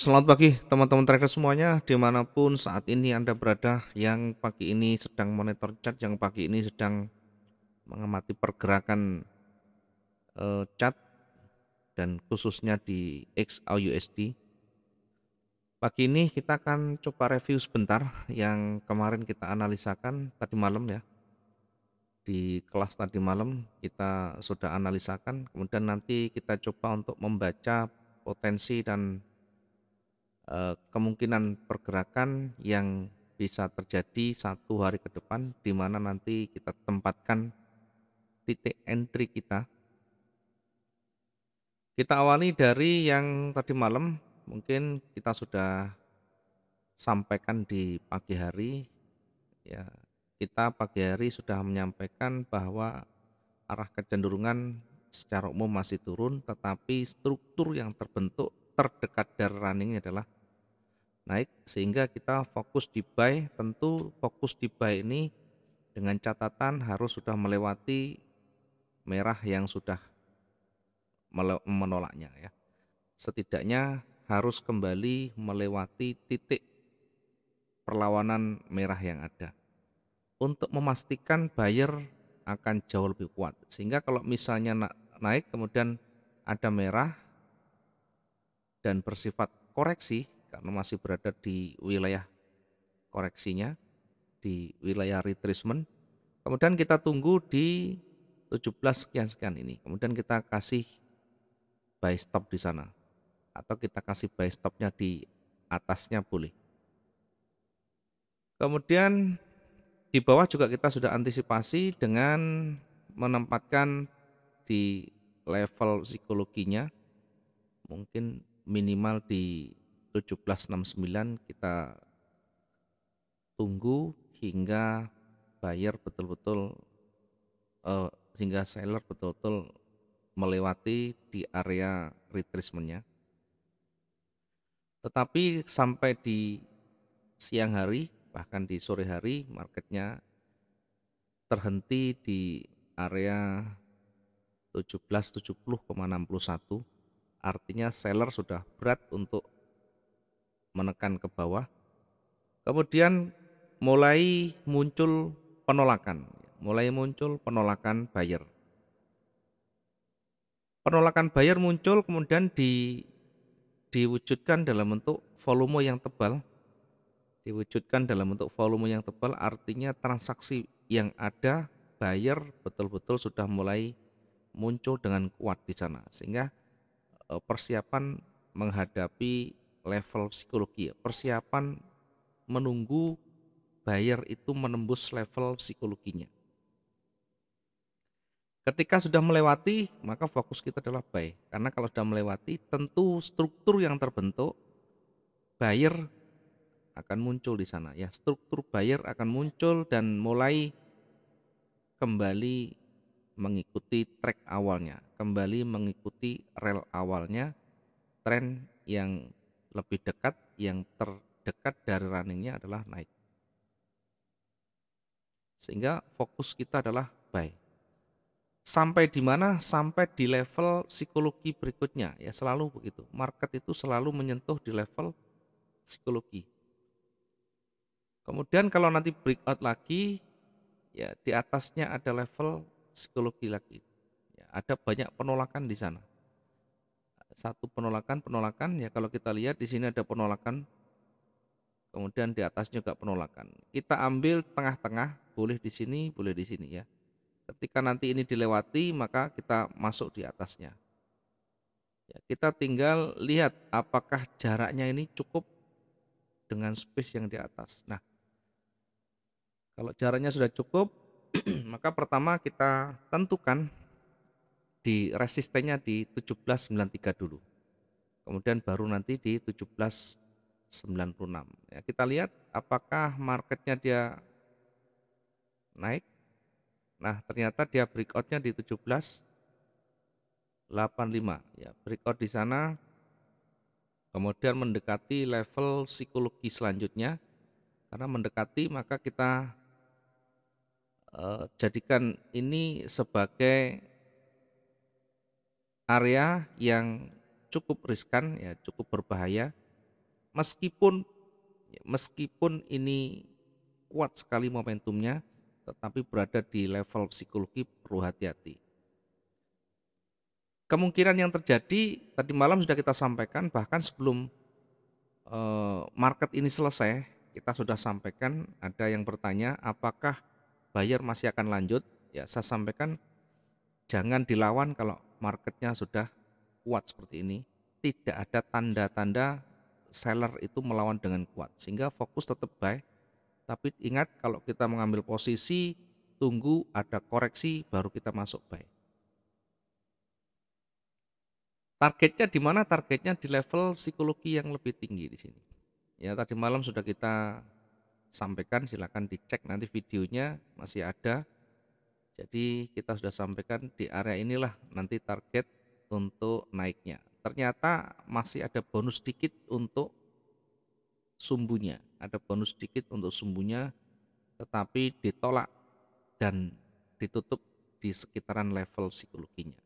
Selamat pagi teman-teman trader semuanya dimanapun saat ini Anda berada yang pagi ini sedang monitor chat yang pagi ini sedang mengamati pergerakan eh, chat dan khususnya di XAUUSD pagi ini kita akan coba review sebentar yang kemarin kita analisakan tadi malam ya di kelas tadi malam kita sudah analisakan kemudian nanti kita coba untuk membaca potensi dan Eh, kemungkinan pergerakan yang bisa terjadi satu hari ke depan di mana nanti kita tempatkan titik entry kita. Kita awali dari yang tadi malam mungkin kita sudah sampaikan di pagi hari ya kita pagi hari sudah menyampaikan bahwa arah kecenderungan secara umum masih turun tetapi struktur yang terbentuk terdekat dari runningnya adalah naik sehingga kita fokus di buy tentu fokus di buy ini dengan catatan harus sudah melewati merah yang sudah menolaknya ya setidaknya harus kembali melewati titik perlawanan merah yang ada untuk memastikan buyer akan jauh lebih kuat sehingga kalau misalnya naik kemudian ada merah dan bersifat koreksi karena masih berada di wilayah koreksinya, di wilayah retracement. Kemudian kita tunggu di 17 sekian-sekian ini. Kemudian kita kasih buy stop di sana. Atau kita kasih buy stopnya di atasnya boleh. Kemudian di bawah juga kita sudah antisipasi dengan menempatkan di level psikologinya mungkin minimal di 1769 kita tunggu hingga buyer betul-betul uh, hingga seller betul-betul melewati di area retracementnya tetapi sampai di siang hari bahkan di sore hari marketnya terhenti di area 1770,61 artinya seller sudah berat untuk menekan ke bawah. Kemudian mulai muncul penolakan, mulai muncul penolakan buyer. Penolakan buyer muncul kemudian di, diwujudkan dalam bentuk volume yang tebal. Diwujudkan dalam bentuk volume yang tebal artinya transaksi yang ada buyer betul-betul sudah mulai muncul dengan kuat di sana sehingga e, persiapan menghadapi level psikologi, ya. persiapan menunggu buyer itu menembus level psikologinya. Ketika sudah melewati, maka fokus kita adalah buy. Karena kalau sudah melewati, tentu struktur yang terbentuk, buyer akan muncul di sana. Ya, struktur buyer akan muncul dan mulai kembali mengikuti track awalnya, kembali mengikuti rel awalnya, tren yang lebih dekat yang terdekat dari runningnya adalah naik sehingga fokus kita adalah buy sampai di mana sampai di level psikologi berikutnya ya selalu begitu market itu selalu menyentuh di level psikologi kemudian kalau nanti breakout lagi ya di atasnya ada level psikologi lagi ya, ada banyak penolakan di sana satu penolakan penolakan ya kalau kita lihat di sini ada penolakan kemudian di atas juga penolakan kita ambil tengah-tengah boleh di sini boleh di sini ya ketika nanti ini dilewati maka kita masuk di atasnya ya, kita tinggal lihat apakah jaraknya ini cukup dengan space yang di atas nah kalau jaraknya sudah cukup maka pertama kita tentukan di resistennya di 1793 dulu. Kemudian baru nanti di 1796. Ya, kita lihat apakah marketnya dia naik. Nah, ternyata dia breakoutnya di 1785. Ya, breakout di sana kemudian mendekati level psikologi selanjutnya. Karena mendekati maka kita eh, jadikan ini sebagai area yang cukup riskan ya cukup berbahaya meskipun meskipun ini kuat sekali momentumnya tetapi berada di level psikologi perlu hati-hati kemungkinan yang terjadi tadi malam sudah kita sampaikan bahkan sebelum eh, market ini selesai kita sudah sampaikan ada yang bertanya apakah buyer masih akan lanjut ya saya sampaikan jangan dilawan kalau marketnya sudah kuat seperti ini, tidak ada tanda-tanda seller itu melawan dengan kuat. Sehingga fokus tetap buy. Tapi ingat kalau kita mengambil posisi, tunggu ada koreksi baru kita masuk buy. Targetnya di mana? Targetnya di level psikologi yang lebih tinggi di sini. Ya, tadi malam sudah kita sampaikan, silakan dicek nanti videonya masih ada. Jadi kita sudah sampaikan di area inilah nanti target untuk naiknya. Ternyata masih ada bonus sedikit untuk sumbunya. Ada bonus sedikit untuk sumbunya tetapi ditolak dan ditutup di sekitaran level psikologinya.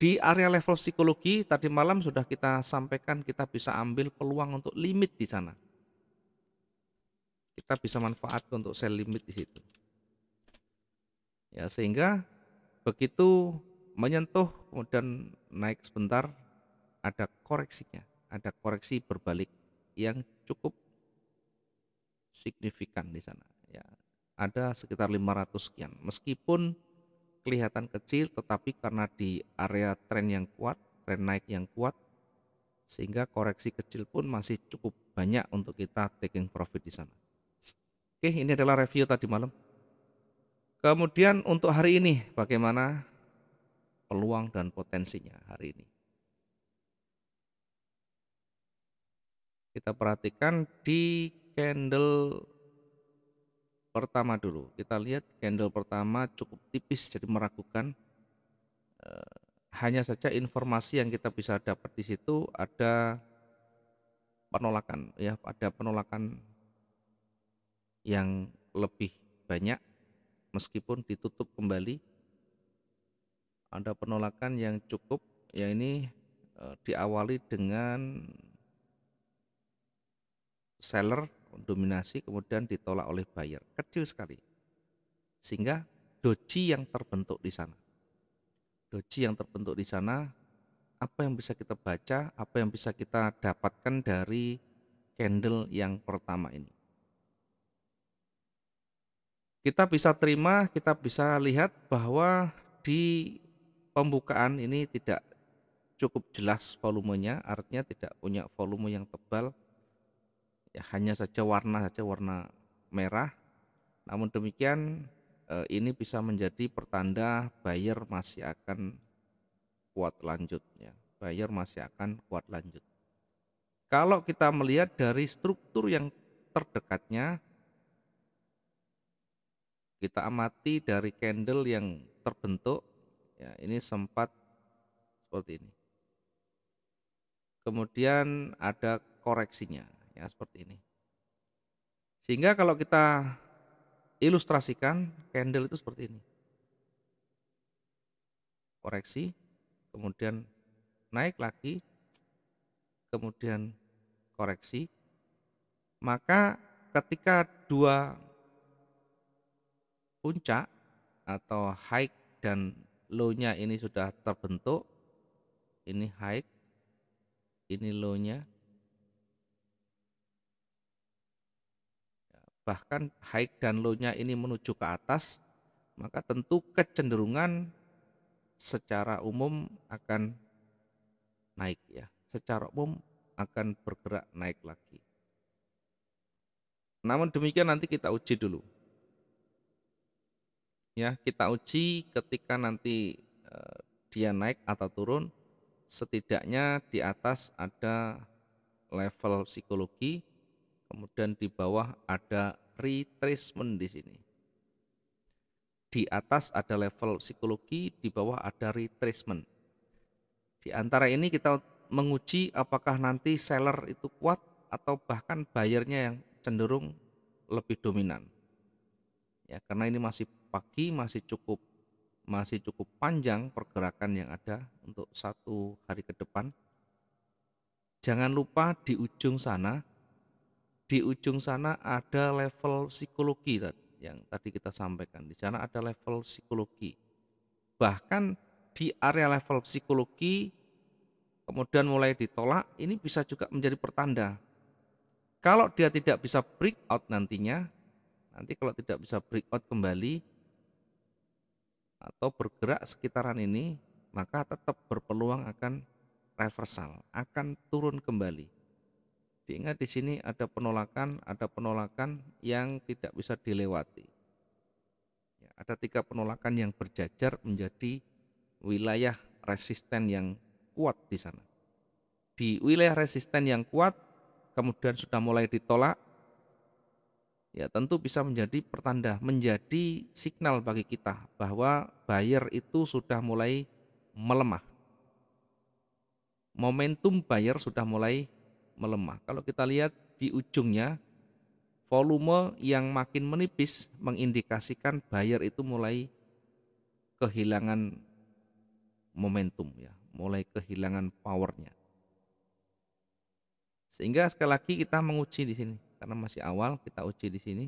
Di area level psikologi tadi malam sudah kita sampaikan kita bisa ambil peluang untuk limit di sana. Kita bisa manfaat untuk sell limit di situ ya sehingga begitu menyentuh kemudian naik sebentar ada koreksinya ada koreksi berbalik yang cukup signifikan di sana ya ada sekitar 500 sekian meskipun kelihatan kecil tetapi karena di area tren yang kuat tren naik yang kuat sehingga koreksi kecil pun masih cukup banyak untuk kita taking profit di sana oke ini adalah review tadi malam Kemudian untuk hari ini bagaimana peluang dan potensinya hari ini. Kita perhatikan di candle pertama dulu. Kita lihat candle pertama cukup tipis jadi meragukan. Eh, hanya saja informasi yang kita bisa dapat di situ ada penolakan ya, ada penolakan yang lebih banyak meskipun ditutup kembali ada penolakan yang cukup ya ini eh, diawali dengan seller dominasi kemudian ditolak oleh buyer kecil sekali sehingga doji yang terbentuk di sana doji yang terbentuk di sana apa yang bisa kita baca apa yang bisa kita dapatkan dari candle yang pertama ini kita bisa terima, kita bisa lihat bahwa di pembukaan ini tidak cukup jelas volumenya, artinya tidak punya volume yang tebal. Ya, hanya saja warna saja warna merah. Namun demikian eh, ini bisa menjadi pertanda buyer masih akan kuat lanjutnya. Buyer masih akan kuat lanjut. Kalau kita melihat dari struktur yang terdekatnya, kita amati dari candle yang terbentuk ya ini sempat seperti ini kemudian ada koreksinya ya seperti ini sehingga kalau kita ilustrasikan candle itu seperti ini koreksi kemudian naik lagi kemudian koreksi maka ketika dua puncak atau high dan low-nya ini sudah terbentuk. Ini high, ini low-nya. Ya, bahkan high dan low-nya ini menuju ke atas, maka tentu kecenderungan secara umum akan naik ya. Secara umum akan bergerak naik lagi. Namun demikian nanti kita uji dulu ya kita uji ketika nanti eh, dia naik atau turun setidaknya di atas ada level psikologi kemudian di bawah ada retracement di sini di atas ada level psikologi di bawah ada retracement di antara ini kita menguji apakah nanti seller itu kuat atau bahkan bayarnya yang cenderung lebih dominan ya karena ini masih pagi masih cukup masih cukup panjang pergerakan yang ada untuk satu hari ke depan jangan lupa di ujung sana di ujung sana ada level psikologi yang tadi kita sampaikan di sana ada level psikologi bahkan di area level psikologi kemudian mulai ditolak ini bisa juga menjadi pertanda kalau dia tidak bisa break out nantinya Nanti kalau tidak bisa breakout kembali atau bergerak sekitaran ini, maka tetap berpeluang akan reversal, akan turun kembali. Diingat di sini ada penolakan, ada penolakan yang tidak bisa dilewati. Ya, ada tiga penolakan yang berjajar menjadi wilayah resisten yang kuat di sana. Di wilayah resisten yang kuat, kemudian sudah mulai ditolak, ya tentu bisa menjadi pertanda, menjadi signal bagi kita bahwa buyer itu sudah mulai melemah. Momentum buyer sudah mulai melemah. Kalau kita lihat di ujungnya volume yang makin menipis mengindikasikan buyer itu mulai kehilangan momentum ya, mulai kehilangan powernya. Sehingga sekali lagi kita menguji di sini karena masih awal kita uji di sini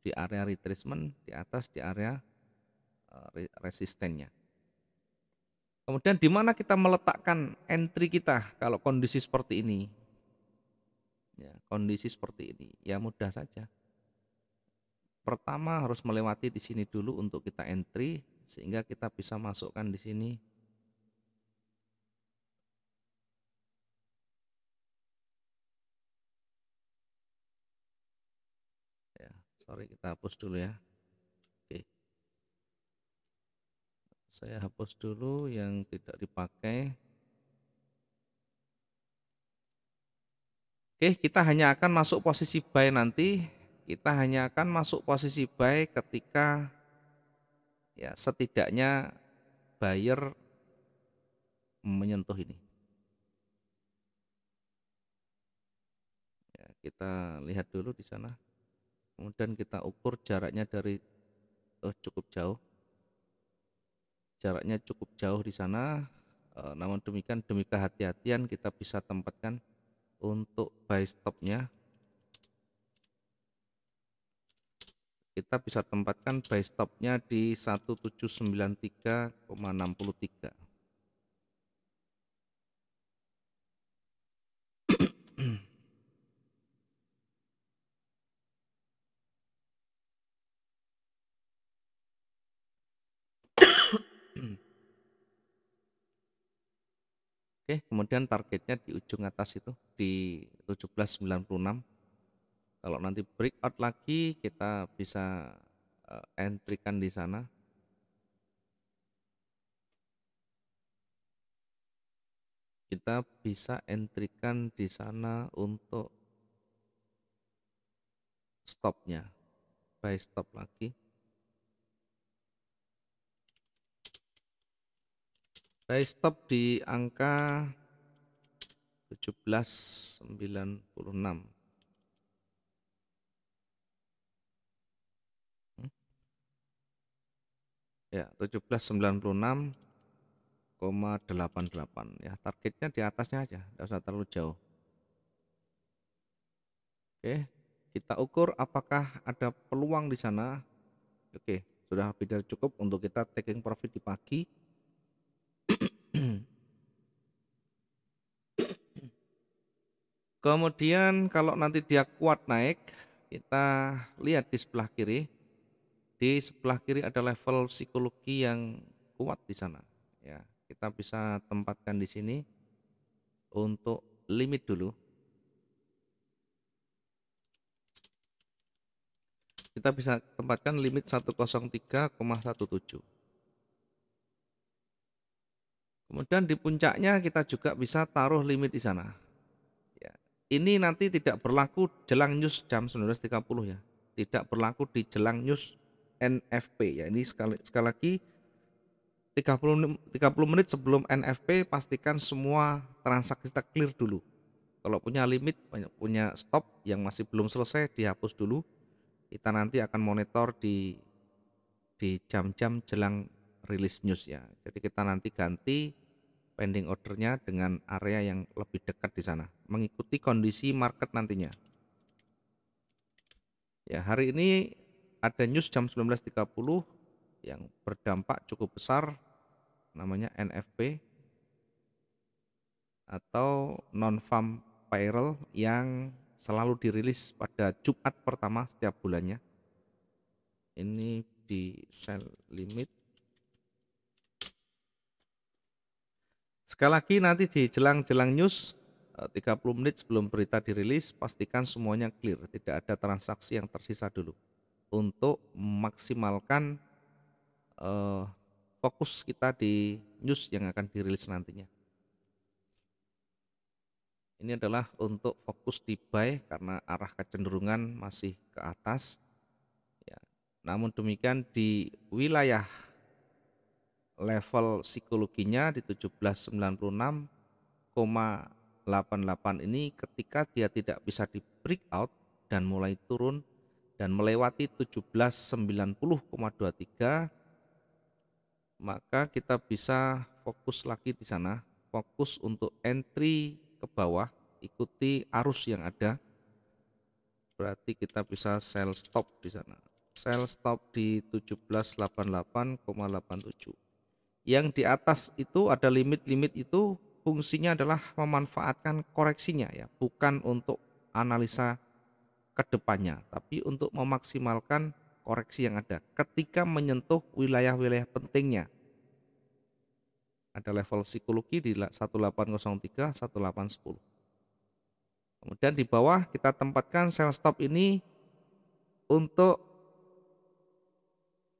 di area retracement di atas di area eh, resistennya. Kemudian di mana kita meletakkan entry kita kalau kondisi seperti ini? Ya, kondisi seperti ini ya mudah saja. Pertama harus melewati di sini dulu untuk kita entry sehingga kita bisa masukkan di sini sorry kita hapus dulu ya oke saya hapus dulu yang tidak dipakai oke kita hanya akan masuk posisi buy nanti kita hanya akan masuk posisi buy ketika ya setidaknya buyer menyentuh ini ya, kita lihat dulu di sana kemudian kita ukur jaraknya dari eh, cukup jauh jaraknya cukup jauh di sana eh, namun demikian demi kehati-hatian kita bisa tempatkan untuk buy stopnya kita bisa tempatkan buy stopnya di 1793,63 Oke, kemudian targetnya di ujung atas itu di 1796. Kalau nanti breakout lagi kita bisa uh, eh, entrikan di sana. Kita bisa entrikan di sana untuk stopnya, buy stop lagi. Saya stop di angka 1796. Hmm? Ya, 1796,88 ya. Targetnya di atasnya aja, tidak usah terlalu jauh. Oke, kita ukur apakah ada peluang di sana. Oke, sudah tidak cukup untuk kita taking profit di pagi. Kemudian kalau nanti dia kuat naik, kita lihat di sebelah kiri. Di sebelah kiri ada level psikologi yang kuat di sana. Ya, kita bisa tempatkan di sini untuk limit dulu. Kita bisa tempatkan limit 103,17. Kemudian di puncaknya kita juga bisa taruh limit di sana. Ini nanti tidak berlaku jelang news jam 19.30 ya. Tidak berlaku di jelang news NFP ya. Ini sekali, sekali lagi 30, 30 menit sebelum NFP pastikan semua transaksi kita clear dulu. Kalau punya limit, punya stop yang masih belum selesai dihapus dulu. Kita nanti akan monitor di di jam-jam jelang rilis news ya. Jadi kita nanti ganti pending ordernya dengan area yang lebih dekat di sana mengikuti kondisi market nantinya ya hari ini ada news jam 19.30 yang berdampak cukup besar namanya NFP atau non farm payroll yang selalu dirilis pada Jumat pertama setiap bulannya ini di sell limit Sekali lagi nanti di jelang-jelang news 30 eh, menit sebelum berita dirilis pastikan semuanya clear, tidak ada transaksi yang tersisa dulu untuk memaksimalkan uh, eh, fokus kita di news yang akan dirilis nantinya. Ini adalah untuk fokus di buy karena arah kecenderungan masih ke atas. Ya. Namun demikian di wilayah level psikologinya di 1796,88 ini ketika dia tidak bisa di breakout dan mulai turun dan melewati 1790,23 maka kita bisa fokus lagi di sana fokus untuk entry ke bawah ikuti arus yang ada berarti kita bisa sell stop di sana sell stop di 1788,87 yang di atas itu ada limit-limit itu fungsinya adalah memanfaatkan koreksinya ya, bukan untuk analisa kedepannya, tapi untuk memaksimalkan koreksi yang ada ketika menyentuh wilayah-wilayah pentingnya. Ada level psikologi di 1803, 1810. Kemudian di bawah kita tempatkan sell stop ini untuk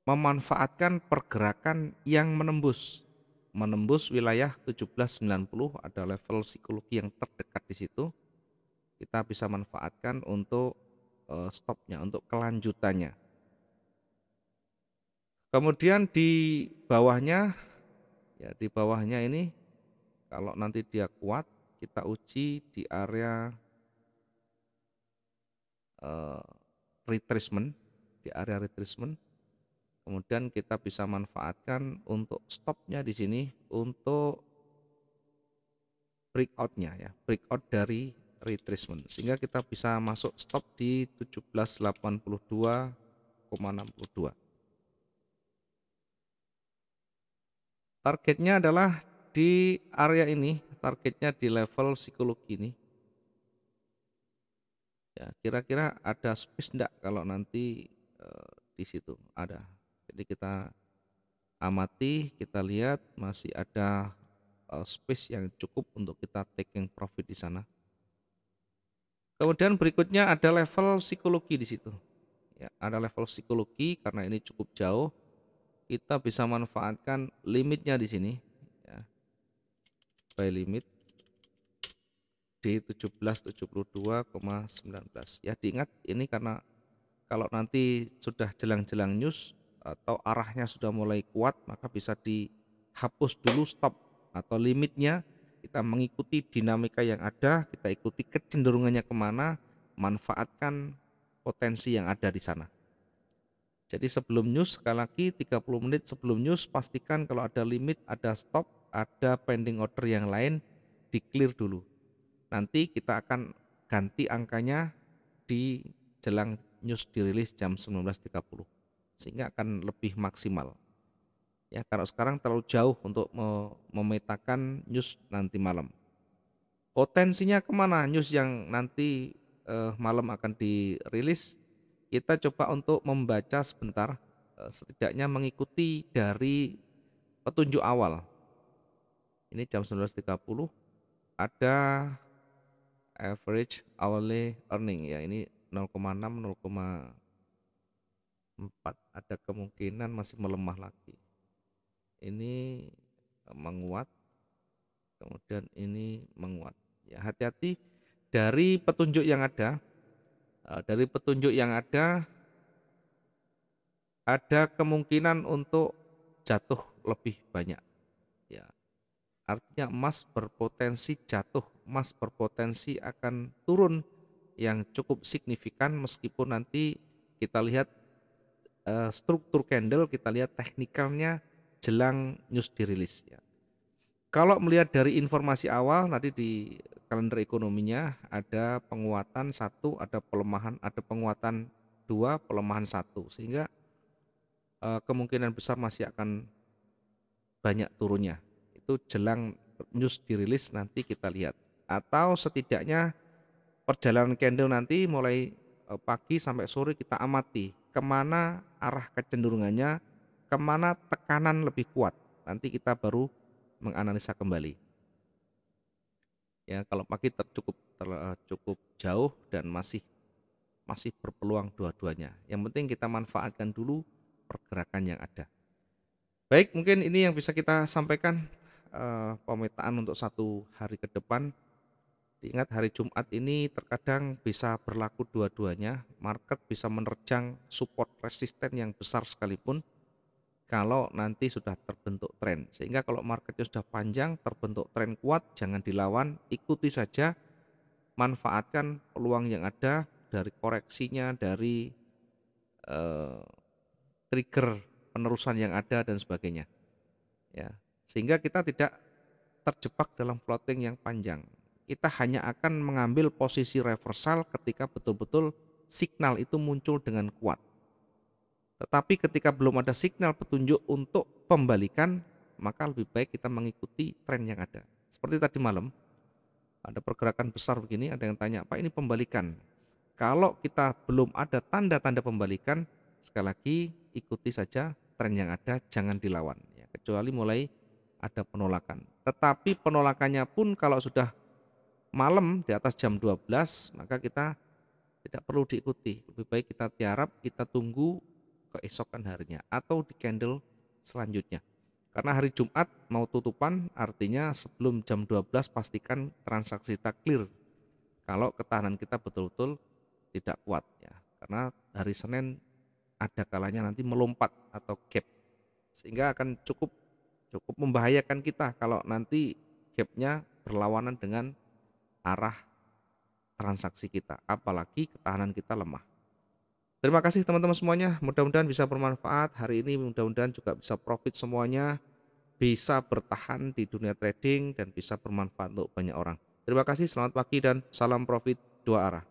memanfaatkan pergerakan yang menembus menembus wilayah 1790 ada level psikologi yang terdekat di situ kita bisa manfaatkan untuk eh, stopnya untuk kelanjutannya kemudian di bawahnya ya di bawahnya ini kalau nanti dia kuat kita uji di area uh, eh, retracement di area retracement Kemudian kita bisa manfaatkan untuk stopnya di sini untuk breakoutnya ya, breakout dari retracement sehingga kita bisa masuk stop di 1782,62 targetnya adalah di area ini targetnya di level psikologi ini ya kira-kira ada space enggak kalau nanti eh, di situ ada jadi kita amati, kita lihat masih ada eh, space yang cukup untuk kita taking profit di sana. Kemudian berikutnya ada level psikologi di situ. Ya, ada level psikologi karena ini cukup jauh, kita bisa manfaatkan limitnya di sini. Ya. By limit di 1772,19. Ya diingat ini karena kalau nanti sudah jelang-jelang news atau arahnya sudah mulai kuat maka bisa dihapus dulu stop atau limitnya kita mengikuti dinamika yang ada kita ikuti kecenderungannya kemana manfaatkan potensi yang ada di sana jadi sebelum news sekali lagi 30 menit sebelum news pastikan kalau ada limit ada stop ada pending order yang lain di clear dulu nanti kita akan ganti angkanya di jelang news dirilis jam 19.30 sehingga akan lebih maksimal. Ya, karena sekarang terlalu jauh untuk memetakan news nanti malam. Potensinya kemana news yang nanti eh, malam akan dirilis? Kita coba untuk membaca sebentar, eh, setidaknya mengikuti dari petunjuk awal. Ini jam 19.30 ada average hourly earning ya ini 0,6 4 ada kemungkinan masih melemah lagi ini eh, menguat kemudian ini menguat ya hati-hati dari petunjuk yang ada eh, dari petunjuk yang ada ada kemungkinan untuk jatuh lebih banyak ya artinya emas berpotensi jatuh emas berpotensi akan turun yang cukup signifikan meskipun nanti kita lihat Eh, struktur candle kita lihat teknikalnya jelang news dirilis ya. Kalau melihat dari informasi awal tadi di kalender ekonominya ada penguatan satu, ada pelemahan, ada penguatan dua, pelemahan satu, sehingga eh, kemungkinan besar masih akan banyak turunnya. Itu jelang news dirilis nanti kita lihat. Atau setidaknya perjalanan candle nanti mulai eh, pagi sampai sore kita amati kemana arah kecenderungannya, kemana tekanan lebih kuat. Nanti kita baru menganalisa kembali. Ya, kalau pagi tercukup ter, eh, cukup jauh dan masih masih berpeluang dua-duanya. Yang penting kita manfaatkan dulu pergerakan yang ada. Baik, mungkin ini yang bisa kita sampaikan eh, pemetaan untuk satu hari ke depan. Ingat hari Jumat ini terkadang bisa berlaku dua-duanya, market bisa menerjang support resisten yang besar sekalipun kalau nanti sudah terbentuk tren. Sehingga kalau marketnya sudah panjang, terbentuk tren kuat, jangan dilawan, ikuti saja, manfaatkan peluang yang ada dari koreksinya, dari eh, trigger penerusan yang ada dan sebagainya. Ya, sehingga kita tidak terjebak dalam floating yang panjang kita hanya akan mengambil posisi reversal ketika betul-betul signal itu muncul dengan kuat. Tetapi ketika belum ada signal petunjuk untuk pembalikan, maka lebih baik kita mengikuti tren yang ada. Seperti tadi malam, ada pergerakan besar begini, ada yang tanya, Pak ini pembalikan. Kalau kita belum ada tanda-tanda pembalikan, sekali lagi ikuti saja tren yang ada, jangan dilawan. Ya, kecuali mulai ada penolakan. Tetapi penolakannya pun kalau sudah malam di atas jam 12 maka kita tidak perlu diikuti lebih baik kita tiarap kita tunggu keesokan harinya atau di candle selanjutnya karena hari Jumat mau tutupan artinya sebelum jam 12 pastikan transaksi tak clear kalau ketahanan kita betul-betul tidak kuat ya karena hari Senin ada kalanya nanti melompat atau gap sehingga akan cukup cukup membahayakan kita kalau nanti gapnya berlawanan dengan arah transaksi kita, apalagi ketahanan kita lemah. Terima kasih teman-teman semuanya, mudah-mudahan bisa bermanfaat hari ini, mudah-mudahan juga bisa profit semuanya, bisa bertahan di dunia trading dan bisa bermanfaat untuk banyak orang. Terima kasih, selamat pagi dan salam profit dua arah.